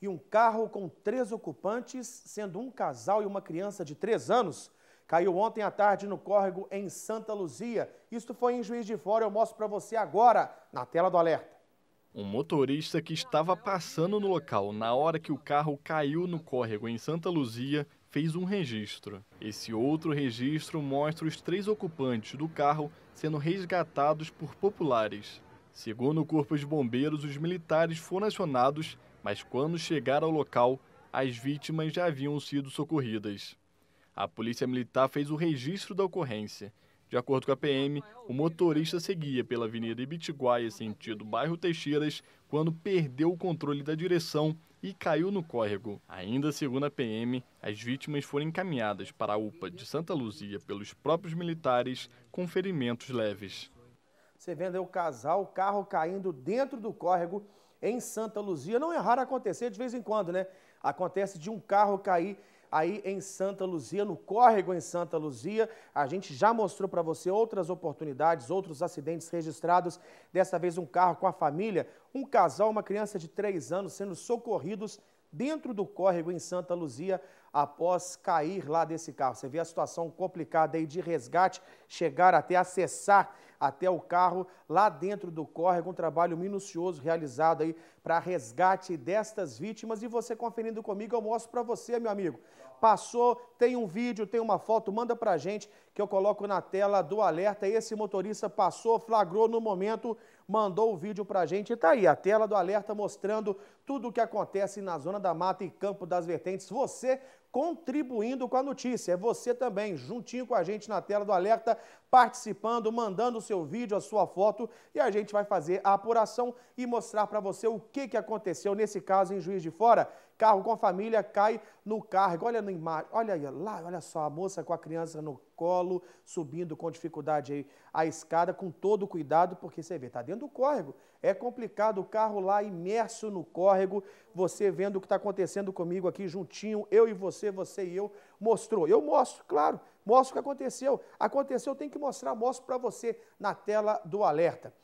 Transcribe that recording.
e um carro com três ocupantes, sendo um casal e uma criança de três anos, caiu ontem à tarde no córrego em Santa Luzia. Isto foi em Juiz de Fora, eu mostro para você agora na tela do alerta. Um motorista que estava passando no local na hora que o carro caiu no córrego em Santa Luzia fez um registro. Esse outro registro mostra os três ocupantes do carro sendo resgatados por populares. Segundo o Corpo de Bombeiros, os militares foram acionados, mas quando chegaram ao local, as vítimas já haviam sido socorridas. A Polícia Militar fez o registro da ocorrência. De acordo com a PM, o motorista seguia pela Avenida Ibitiguaia, sentido bairro Teixeiras, quando perdeu o controle da direção e caiu no córrego. Ainda segundo a PM, as vítimas foram encaminhadas para a UPA de Santa Luzia pelos próprios militares com ferimentos leves. Você vendo aí o casal, o carro caindo dentro do córrego em Santa Luzia. Não é raro acontecer de vez em quando, né? Acontece de um carro cair aí em Santa Luzia, no córrego em Santa Luzia. A gente já mostrou para você outras oportunidades, outros acidentes registrados. Dessa vez um carro com a família, um casal, uma criança de três anos sendo socorridos dentro do córrego em Santa Luzia após cair lá desse carro. Você vê a situação complicada aí de resgate, chegar até acessar até o carro lá dentro do córrego, um trabalho minucioso realizado aí para resgate destas vítimas. E você conferindo comigo, eu mostro para você, meu amigo. Passou, tem um vídeo, tem uma foto, manda para gente que eu coloco na tela do alerta. Esse motorista passou, flagrou no momento, mandou o vídeo para gente. E tá aí a tela do alerta mostrando tudo o que acontece na zona da mata e campo das vertentes. Você contribuindo com a notícia. É você também, juntinho com a gente na tela do Alerta, participando, mandando o seu vídeo, a sua foto e a gente vai fazer a apuração e mostrar para você o que, que aconteceu nesse caso em Juiz de Fora. Carro com família cai no cargo. Olha na imagem, olha aí, lá, olha só a moça com a criança no colo, subindo com dificuldade aí a escada, com todo cuidado, porque você vê, tá dentro do córrego. É complicado o carro lá imerso no córrego. Você vendo o que está acontecendo comigo aqui juntinho, eu e você você, você e eu, mostrou. Eu mostro, claro, mostro o que aconteceu. Aconteceu, tem que mostrar, mostro para você na tela do alerta.